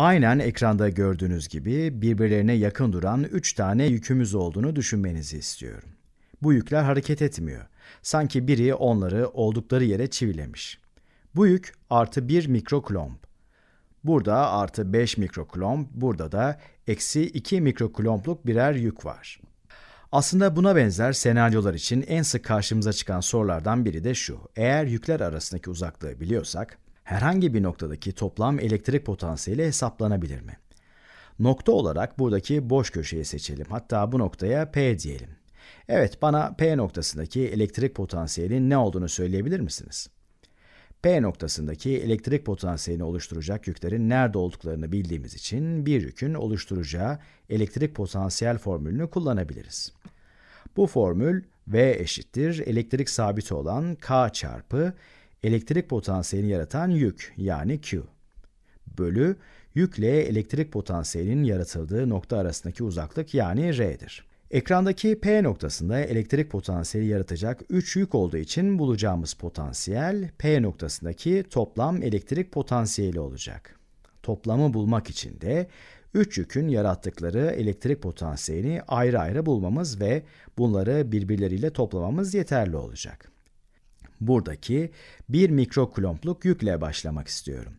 Aynen ekranda gördüğünüz gibi birbirlerine yakın duran 3 tane yükümüz olduğunu düşünmenizi istiyorum. Bu yükler hareket etmiyor. Sanki biri onları oldukları yere çivilemiş. Bu yük artı 1 mikroklomb. Burada artı 5 mikroklomb, burada da eksi 2 mikroklomb'luk birer yük var. Aslında buna benzer senaryolar için en sık karşımıza çıkan sorulardan biri de şu. Eğer yükler arasındaki uzaklığı biliyorsak, herhangi bir noktadaki toplam elektrik potansiyeli hesaplanabilir mi? Nokta olarak buradaki boş köşeyi seçelim. Hatta bu noktaya P diyelim. Evet, bana P noktasındaki elektrik potansiyelin ne olduğunu söyleyebilir misiniz? P noktasındaki elektrik potansiyelini oluşturacak yüklerin nerede olduklarını bildiğimiz için bir yükün oluşturacağı elektrik potansiyel formülünü kullanabiliriz. Bu formül V eşittir elektrik sabiti olan K çarpı elektrik potansiyelini yaratan yük yani Q bölü yükle elektrik potansiyelinin yaratıldığı nokta arasındaki uzaklık yani R'dir. Ekrandaki P noktasında elektrik potansiyeli yaratacak 3 yük olduğu için bulacağımız potansiyel P noktasındaki toplam elektrik potansiyeli olacak. Toplamı bulmak için de 3 yükün yarattıkları elektrik potansiyelini ayrı ayrı bulmamız ve bunları birbirleriyle toplamamız yeterli olacak. Buradaki bir mikroklomp'luk yükle başlamak istiyorum.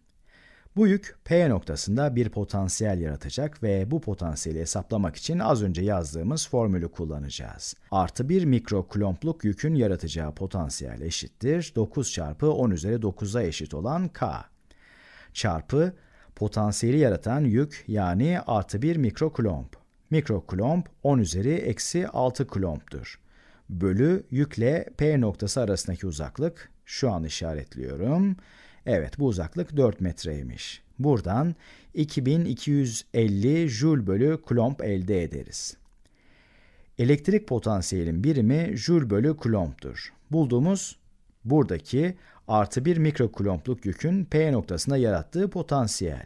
Bu yük P noktasında bir potansiyel yaratacak ve bu potansiyeli hesaplamak için az önce yazdığımız formülü kullanacağız. Artı 1 mikroklomp'luk yükün yaratacağı potansiyel eşittir 9 çarpı 10 üzeri 9'a eşit olan K çarpı potansiyeli yaratan yük yani artı 1 mikroklomp. Mikroklomp 10 üzeri eksi 6 klomptur bölü yükle P noktası arasındaki uzaklık. Şu an işaretliyorum. Evet bu uzaklık 4 metreymiş. Buradan 2250 jül bölü klomp elde ederiz. Elektrik potansiyelin birimi jül bölü klomptur. Bulduğumuz buradaki artı 1 mikrokulompluk yükün P noktasında yarattığı potansiyel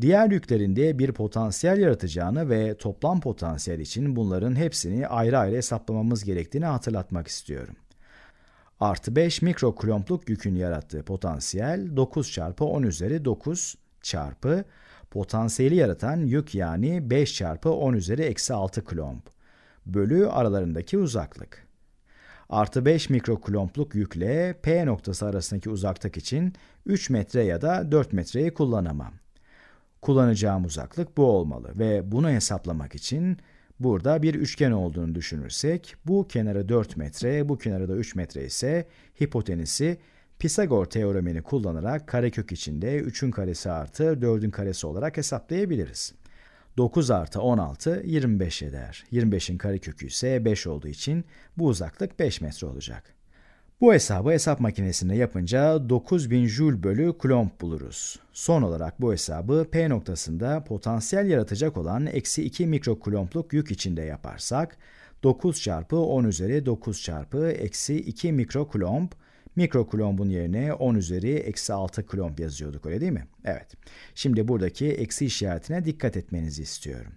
diğer yüklerinde bir potansiyel yaratacağını ve toplam potansiyel için bunların hepsini ayrı ayrı hesaplamamız gerektiğini hatırlatmak istiyorum. Artı 5 mikro yükün yarattığı potansiyel 9 çarpı 10 üzeri 9 çarpı potansiyeli yaratan yük yani 5 çarpı 10 üzeri eksi 6 klomp bölü aralarındaki uzaklık. Artı 5 mikroklomp'luk yükle P noktası arasındaki uzaklık için 3 metre ya da 4 metreyi kullanamam kullanacağım uzaklık bu olmalı ve bunu hesaplamak için burada bir üçgen olduğunu düşünürsek bu kenarı 4 metre, bu kenarı da 3 metre ise hipotenüsü Pisagor teoremini kullanarak karekök içinde 3'ün karesi artı 4'ün karesi olarak hesaplayabiliriz. 9 artı 16 25 eder. 25'in karekökü ise 5 olduğu için bu uzaklık 5 metre olacak. Bu hesabı hesap makinesinde yapınca 9000 Joule bölü Coulomb buluruz. Son olarak bu hesabı P noktasında potansiyel yaratacak olan eksi 2 mikrokoulomb'luk yük içinde yaparsak 9 çarpı 10 üzeri 9 çarpı eksi 2 mikrokoulomb Mikrokolombun yerine 10 üzeri eksi 6 kolomb yazıyorduk öyle değil mi? Evet. Şimdi buradaki eksi işaretine dikkat etmenizi istiyorum.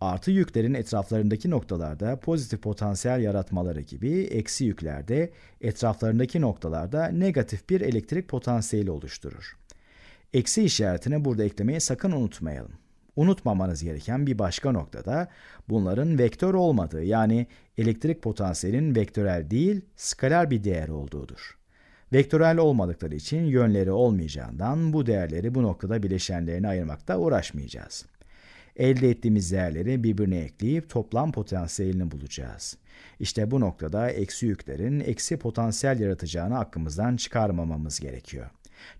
Artı yüklerin etraflarındaki noktalarda pozitif potansiyel yaratmaları gibi eksi yüklerde etraflarındaki noktalarda negatif bir elektrik potansiyeli oluşturur. Eksi işaretini burada eklemeyi sakın unutmayalım. Unutmamanız gereken bir başka noktada bunların vektör olmadığı yani elektrik potansiyelin vektörel değil skaler bir değer olduğudur. Vektörel olmadıkları için yönleri olmayacağından bu değerleri bu noktada bileşenlerine ayırmakta uğraşmayacağız. Elde ettiğimiz değerleri birbirine ekleyip toplam potansiyelini bulacağız. İşte bu noktada eksi yüklerin eksi potansiyel yaratacağını aklımızdan çıkarmamamız gerekiyor.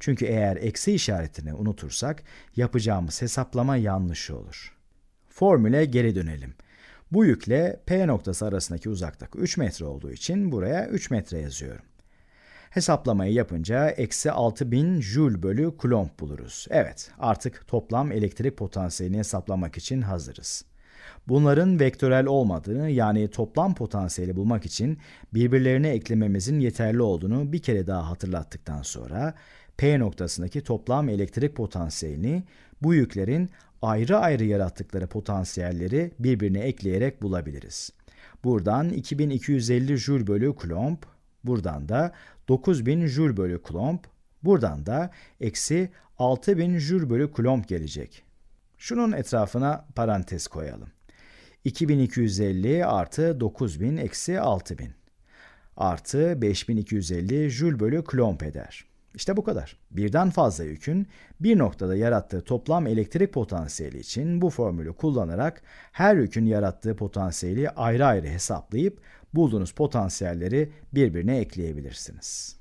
Çünkü eğer eksi işaretini unutursak yapacağımız hesaplama yanlış olur. Formüle geri dönelim. Bu yükle P noktası arasındaki uzaklık 3 metre olduğu için buraya 3 metre yazıyorum. Hesaplamayı yapınca eksi 6000 jül bölü kulomb buluruz. Evet artık toplam elektrik potansiyelini hesaplamak için hazırız. Bunların vektörel olmadığını yani toplam potansiyeli bulmak için birbirlerine eklememizin yeterli olduğunu bir kere daha hatırlattıktan sonra P noktasındaki toplam elektrik potansiyelini bu yüklerin ayrı ayrı yarattıkları potansiyelleri birbirine ekleyerek bulabiliriz. Buradan 2250 Joule bölü Coulomb Buradan da 9000 jül bölü klomp, buradan da eksi 6000 jül bölü klomp gelecek. Şunun etrafına parantez koyalım. 2250 artı 9000 eksi 6000 artı 5250 jül bölü klomp eder. İşte bu kadar. Birden fazla yükün bir noktada yarattığı toplam elektrik potansiyeli için bu formülü kullanarak her yükün yarattığı potansiyeli ayrı ayrı hesaplayıp bulduğunuz potansiyelleri birbirine ekleyebilirsiniz.